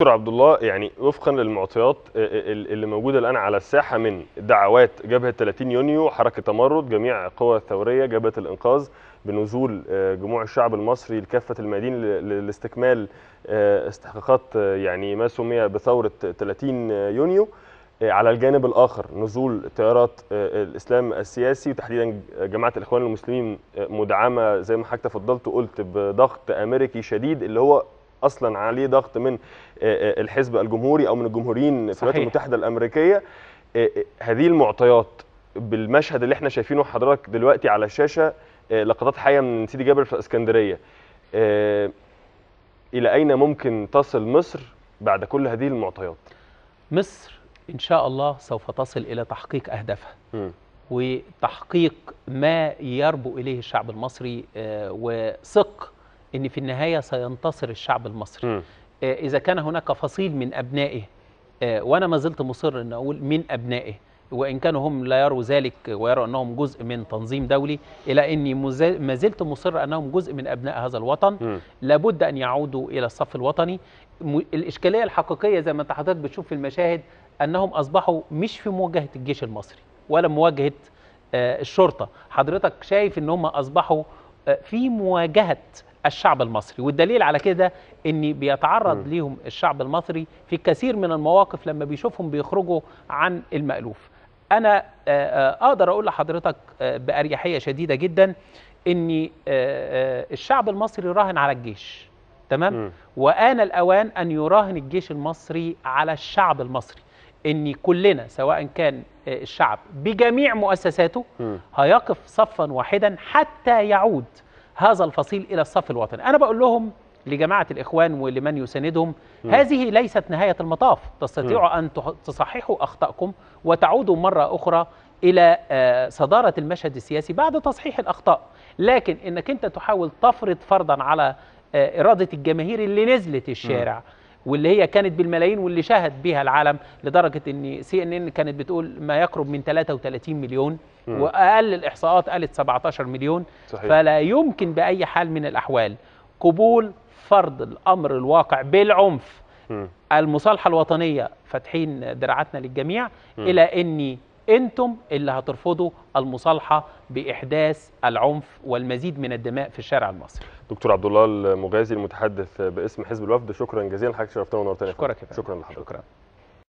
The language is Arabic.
دكتور عبد الله يعني وفقا للمعطيات آه، آه، اللي موجوده الان على الساحه من دعوات جبهه 30 يونيو حركه تمرد جميع قوى الثوريه جبهه الانقاذ بنزول آه، جموع الشعب المصري لكافه الميادين لاستكمال استحقاقات يعني ما سمي بثوره 30 يونيو على الجانب الاخر نزول تيارات الاسلام السياسي وتحديدا جماعه الاخوان المسلمين مدعمه زي ما حضرتك تفضلت وقلت بضغط امريكي شديد اللي هو اصلا عليه ضغط من آه، آه، الحزب الجمهوري او من الجمهوريين في الولايات المتحده الامريكيه آه، هذه المعطيات بالمشهد اللي احنا شايفينه حضرتك دلوقتي على الشاشه لقطات حيه من سيدي جابر في الاسكندريه الى اين ممكن تصل مصر بعد كل هذه المعطيات مصر ان شاء الله سوف تصل الى تحقيق اهدافها م. وتحقيق ما يربو اليه الشعب المصري وثق ان في النهايه سينتصر الشعب المصري م. آه، اذا كان هناك فصيل من ابنائه آه، وانا ما زلت مصر ان اقول من ابنائه وان كانوا هم لا يروا ذلك ويروا انهم جزء من تنظيم دولي الا اني ما زلت مصر انهم جزء من ابناء هذا الوطن م. لابد ان يعودوا الى الصف الوطني الاشكاليه الحقيقيه زي ما انت حضرتك بتشوف في المشاهد انهم اصبحوا مش في مواجهه الجيش المصري ولا مواجهه آه، الشرطه حضرتك شايف ان هم اصبحوا في مواجهه الشعب المصري والدليل على كده ان بيتعرض م. ليهم الشعب المصري في كثير من المواقف لما بيشوفهم بيخرجوا عن المألوف انا آه، آه، اقدر اقول لحضرتك آه، باريحيه شديده جدا ان الشعب المصري راهن على الجيش تمام م. وان الاوان ان يراهن الجيش المصري على الشعب المصري ان كلنا سواء كان الشعب بجميع مؤسساته هيقف صفا واحدا حتى يعود هذا الفصيل إلى الصف الوطني أنا بقول لهم لجماعة الإخوان ولمن يساندهم م. هذه ليست نهاية المطاف تستطيعوا أن تصححوا أخطائكم وتعودوا مرة أخرى إلى آه، صدارة المشهد السياسي بعد تصحيح الأخطاء لكن أنك أنت تحاول تفرض فرضا على آه، إرادة الجماهير اللي نزلت الشارع م. واللي هي كانت بالملايين واللي شهد بها العالم لدرجه ان سي ان ان كانت بتقول ما يقرب من 33 مليون م. واقل الاحصاءات قالت 17 مليون صحيح. فلا يمكن باي حال من الاحوال قبول فرض الامر الواقع بالعنف م. المصالحه الوطنيه فاتحين دراعاتنا للجميع م. الى اني انتم اللي هترفضوا المصالحه باحداث العنف والمزيد من الدماء في الشارع المصري دكتور عبد الله المغازي المتحدث باسم حزب الوفد شكرا جزيلا حضرتك شرفتنا ونورتنا شكرا لحضرتك شكرا